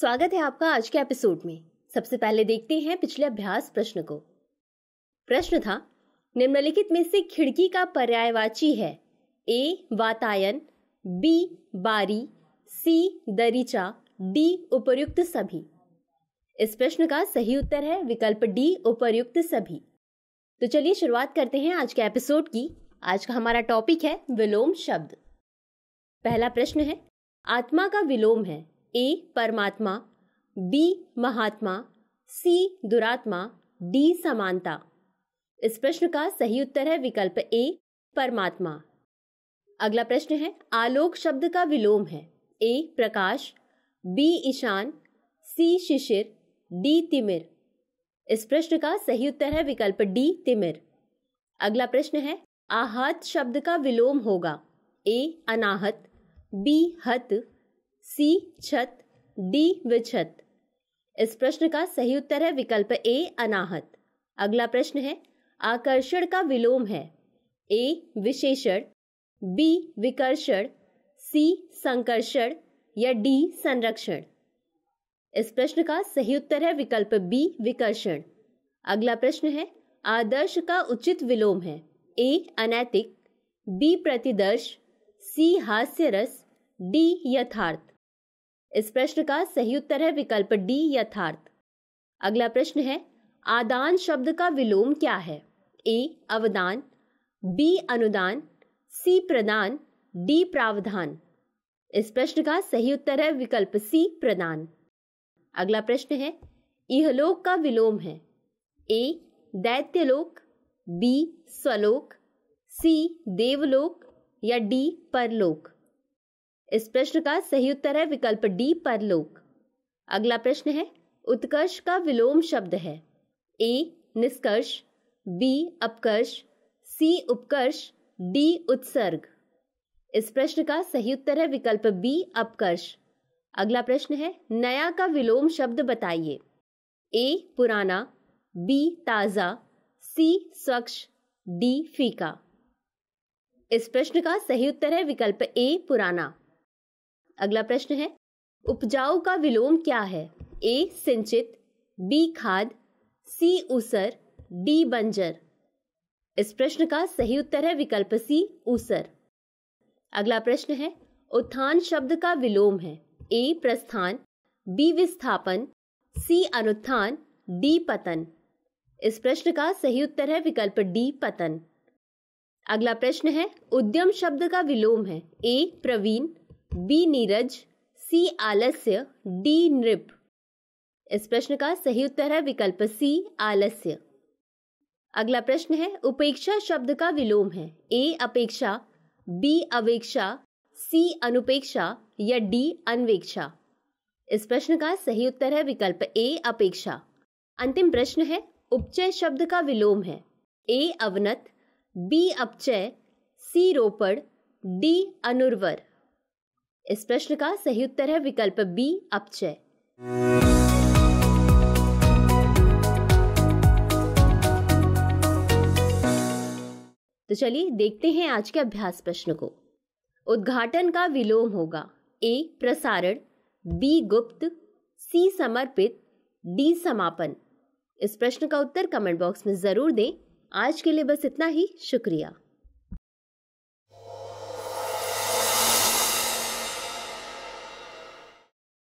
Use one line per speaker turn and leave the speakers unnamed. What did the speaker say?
स्वागत है आपका आज के एपिसोड में सबसे पहले देखते हैं पिछले अभ्यास प्रश्न को प्रश्न था निम्नलिखित में से खिड़की का पर्यायवाची है ए वातायन बी बारी सी दरीचा डी उपर्युक्त सभी इस प्रश्न का सही उत्तर है विकल्प डी उपर्युक्त सभी तो चलिए शुरुआत करते हैं आज के एपिसोड की आज का हमारा टॉपिक है विलोम शब्द पहला प्रश्न है आत्मा का विलोम है ए परमात्मा बी महात्मा सी दुरात्मा डी समानता इस प्रश्न का सही उत्तर है विकल्प ए परमात्मा अगला प्रश्न है आलोक शब्द का विलोम है ए प्रकाश बी ईशान सी शिशिर डी तिमिर इस प्रश्न का सही उत्तर है विकल्प डी तिमिर अगला प्रश्न है आहत शब्द का विलोम होगा ए अनाहत बी हत सी छत डी विछत इस प्रश्न का सही उत्तर है विकल्प ए अनाहत अगला प्रश्न है आकर्षण का विलोम है ए विशेषण बी विकर्षण सी संकर्षण या डी संरक्षण इस प्रश्न का सही उत्तर है विकल्प बी विकर्षण अगला प्रश्न है आदर्श का उचित विलोम है ए अनैतिक बी प्रतिदर्श सी हास्य रस डी यथार्थ इस प्रश्न का सही उत्तर है विकल्प डी यथार्थ अगला प्रश्न है आदान शब्द का विलोम क्या है ए अवदान बी अनुदान सी प्रदान डी प्रावधान इस प्रश्न का सही उत्तर है विकल्प सी प्रदान अगला प्रश्न है इहलोक का विलोम है ए दैत्यलोक बी स्वलोक सी देवलोक या डी परलोक इस प्रश्न का सही उत्तर है विकल्प डी परलोक अगला प्रश्न है उत्कर्ष का विलोम शब्द है ए निष्कर्ष बी अपकर्ष सी उपकर्ष डी उत्सर्ग इस प्रश्न का सही उत्तर है विकल्प बी अपकर्ष अगला प्रश्न है नया का विलोम शब्द बताइए ए पुराना बी ताज़ा सी स्वच्छ डी फीका इस प्रश्न का सही उत्तर है विकल्प ए पुराना अगला प्रश्न है उपजाऊ का विलोम क्या है ए सिंचित बी खाद सी ऊसर डी बंजर इस प्रश्न का सही उत्तर है विकल्प सी उसर अगला प्रश्न है उत्थान शब्द का विलोम है ए प्रस्थान बी विस्थापन सी अनुत्थान डी पतन इस प्रश्न का सही उत्तर है विकल्प डी पतन अगला प्रश्न है उद्यम शब्द का विलोम है ए प्रवीण बी नीरज सी आलस्य डी नृप इस प्रश्न का सही उत्तर है विकल्प सी आलस्य अगला प्रश्न है उपेक्षा शब्द का विलोम है ए अपेक्षा बी अवेक्षा सी अनुपेक्षा या डी अनवेक्षा इस प्रश्न का सही उत्तर है विकल्प ए अपेक्षा अंतिम प्रश्न है उपचय शब्द का विलोम है ए अवनत बी अपचय सी रोपड़ डी अनुर्वर इस प्रश्न का सही उत्तर है विकल्प बी अपचय तो चलिए देखते हैं आज के अभ्यास प्रश्न को उद्घाटन का विलोम होगा ए प्रसारण बी गुप्त सी समर्पित डी समापन इस प्रश्न का उत्तर कमेंट बॉक्स में जरूर दें आज के लिए बस इतना ही शुक्रिया